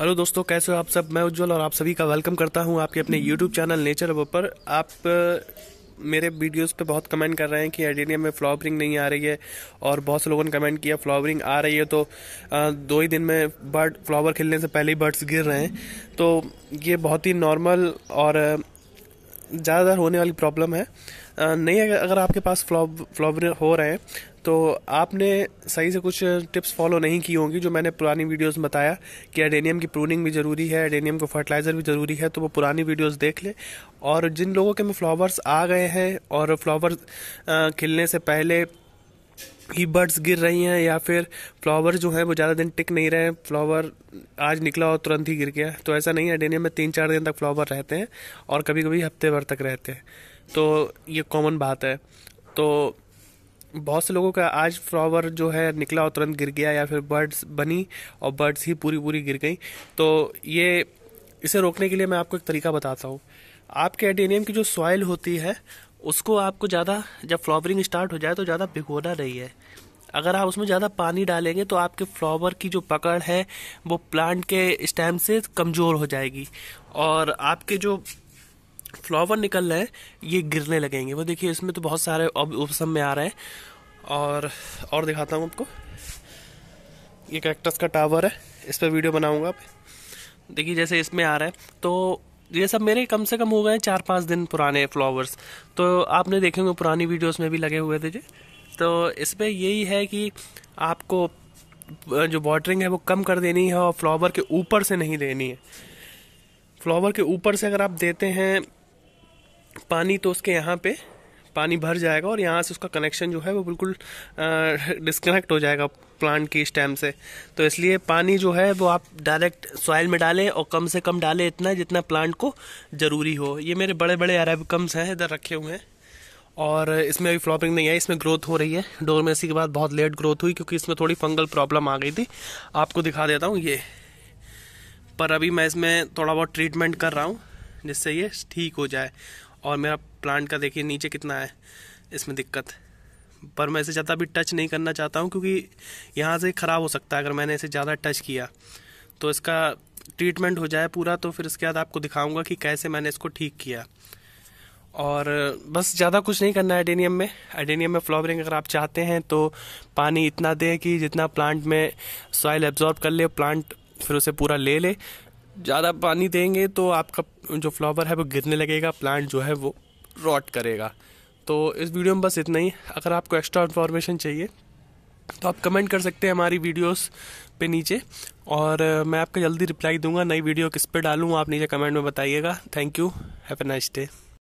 hello दोस्तों कैसे हो आप सब मैं उज्जवल और आप सभी का वेलकम करता हूं आपके अपने यूट्यूब चैनल नेचर वो पर आप मेरे वीडियोस पे बहुत कमेंट कर रहे हैं कि एडेनियम में फ्लावरिंग नहीं आ रही है और बहुत से लोगों ने कमेंट किया फ्लावरिंग आ रही है तो दो ही दिन में बर्ड फ्लावर खिलने से पहले ही बर्ड्स गिर रहे हैं तो ये बहुत ही नॉर्मल और ज़्यादातर होने वाली प्रॉब्लम है नहीं अगर अगर आपके पास फ्लॉप फ्लॉवर हो रहे हैं तो आपने सही से कुछ टिप्स फॉलो नहीं की होंगी जो मैंने पुरानी वीडियोस में बताया कि एडेनियम की प्रूनिंग भी ज़रूरी है एडेनियम को फर्टिलाइज़र भी ज़रूरी है तो वो पुरानी वीडियोस देख लें और जिन लोगों के में फ्लावर्स आ गए हैं और फ्लावर खिलने से पहले ही बर्ड्स गिर रही हैं या फिर फ्लावर जो है वो ज़्यादा दिन टिक नहीं रहे हैं फ्लावर आज निकला और तुरंत ही गिर गया तो ऐसा नहीं है एडेनियम में तीन चार दिन तक फ्लावर रहते हैं और कभी कभी हफ्ते भर तक रहते हैं तो ये कॉमन बात है तो बहुत से लोगों का आज फ्लावर जो है निकला और तुरंत गिर गया या फिर बर्ड्स बनी और बर्ड्स ही पूरी पूरी गिर गई तो ये इसे रोकने के लिए मैं आपको एक तरीका बताता हूँ आपके एडेनियम की जो सॉइल होती है उसको आपको ज़्यादा जब फ्लावरिंग स्टार्ट हो जाए तो ज़्यादा भिगोना नहीं है अगर आप उसमें ज़्यादा पानी डालेंगे तो आपके फ्लावर की जो पकड़ है वो प्लांट के स्टेम से कमज़ोर हो जाएगी और आपके जो फ्लावर निकल रहे हैं ये गिरने लगेंगे वो देखिए इसमें तो बहुत सारे अब उपसम में आ रहे हैं और और दिखाता हूँ आपको ये कैक्टस का टावर है इस पर वीडियो बनाऊँगा आप देखिए जैसे इसमें आ रहा है तो ये सब मेरे कम से कम हो गए चार पाँच दिन पुराने फ्लावर्स तो आपने देखे होंगे पुरानी वीडियोस में भी लगे हुए थे जी तो इसमें यही है कि आपको जो वाटरिंग है वो कम कर देनी है और फ्लावर के ऊपर से नहीं देनी है फ्लावर के ऊपर से अगर आप देते हैं पानी तो उसके यहाँ पे पानी भर जाएगा और यहाँ से उसका कनेक्शन जो है वो बिल्कुल डिस्कनेक्ट हो जाएगा प्लांट की स्टेम से तो इसलिए पानी जो है वो आप डायरेक्ट सॉइल में डालें और कम से कम डालें इतना जितना प्लांट को ज़रूरी हो ये मेरे बड़े बड़े अरेबिकम्स हैं इधर रखे हुए हैं और इसमें अभी फ्लॉपिंग नहीं आई इसमें ग्रोथ हो रही है डोरमेसी के बाद बहुत लेट ग्रोथ हुई क्योंकि इसमें थोड़ी फंगल प्रॉब्लम आ गई थी आपको दिखा देता हूँ ये पर अभी मैं इसमें थोड़ा बहुत ट्रीटमेंट कर रहा हूँ जिससे ये ठीक हो जाए और मेरा प्लांट का देखिए नीचे कितना है इसमें दिक्कत पर मैं इसे ज़्यादा भी टच नहीं करना चाहता हूँ क्योंकि यहाँ से ख़राब हो सकता है अगर मैंने इसे ज़्यादा टच किया तो इसका ट्रीटमेंट हो जाए पूरा तो फिर इसके बाद आपको दिखाऊंगा कि कैसे मैंने इसको ठीक किया और बस ज़्यादा कुछ नहीं करना है एडेनियम में एडेनियम में फ्लावरिंग अगर आप चाहते हैं तो पानी इतना दें कि जितना प्लांट में सॉइल एब्जॉर्ब कर ले प्लांट फिर उसे पूरा ले ले ज़्यादा पानी देंगे तो आपका जो फ्लावर है वो गिरने लगेगा प्लांट जो है वो रॉट करेगा तो इस वीडियो में बस इतना ही अगर आपको एक्स्ट्रा इन्फॉर्मेशन चाहिए तो आप कमेंट कर सकते हैं हमारी वीडियोस पे नीचे और मैं आपका जल्दी रिप्लाई दूंगा नई वीडियो किस पे डालूँ आप नीचे कमेंट में बताइएगा thank you have a nice day